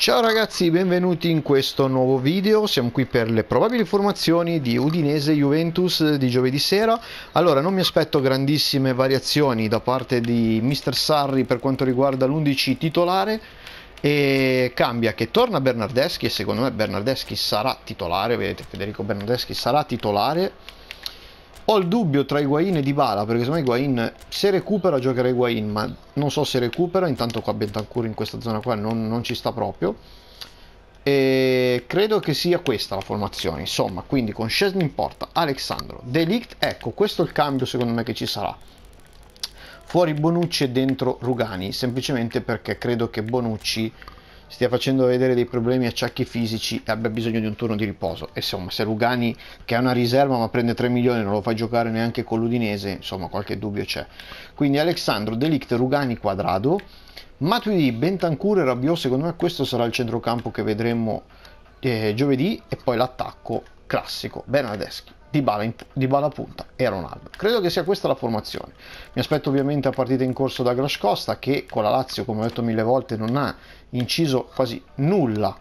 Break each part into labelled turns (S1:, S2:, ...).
S1: Ciao ragazzi, benvenuti in questo nuovo video, siamo qui per le probabili formazioni di Udinese-Juventus di giovedì sera. Allora, non mi aspetto grandissime variazioni da parte di Mr. Sarri per quanto riguarda l'11 titolare, e cambia che torna Bernardeschi e secondo me Bernardeschi sarà titolare, vedete Federico Bernardeschi sarà titolare ho il dubbio tra Higuain e Dybala, perché secondo me Higuain, se recupera giocherà Higuain, ma non so se recupera, intanto qua Bentancur in questa zona qua non, non ci sta proprio. E credo che sia questa la formazione, insomma, quindi con Scesni in porta, Alexandro, Delict, ecco, questo è il cambio secondo me che ci sarà. Fuori Bonucci e dentro Rugani, semplicemente perché credo che Bonucci stia facendo vedere dei problemi acciacchi fisici e abbia bisogno di un turno di riposo. E insomma, se Lugani, che è una riserva ma prende 3 milioni, non lo fa giocare neanche con l'Udinese, insomma, qualche dubbio c'è. Quindi Alexandro, Delict, Rugani, Quadrado, Matuidi, Bentancur e Rabiot, secondo me questo sarà il centrocampo che vedremo eh, giovedì e poi l'attacco classico, Bernardeschi di bala, in, di punta e Ronaldo. Credo che sia questa la formazione. Mi aspetto ovviamente a partita in corso da Gras Costa che con la Lazio, come ho detto mille volte, non ha inciso quasi nulla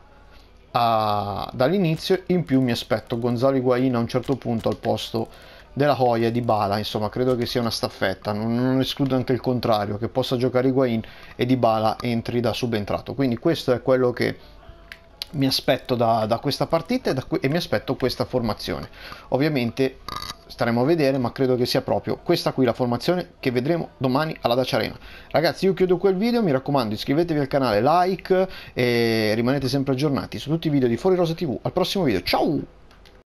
S1: a, dall'inizio. In più mi aspetto Gonzalo Higuain a un certo punto al posto della Hoia di Bala, insomma, credo che sia una staffetta, non, non escludo anche il contrario, che possa giocare Higuain e Dybala entri da subentrato. Quindi questo è quello che mi aspetto da, da questa partita e, da, e mi aspetto questa formazione. Ovviamente staremo a vedere, ma credo che sia proprio questa qui la formazione che vedremo domani alla Dacia Arena. Ragazzi, io chiudo quel video, mi raccomando, iscrivetevi al canale, like e rimanete sempre aggiornati su tutti i video di Fuori Rosa TV. Al prossimo video, ciao!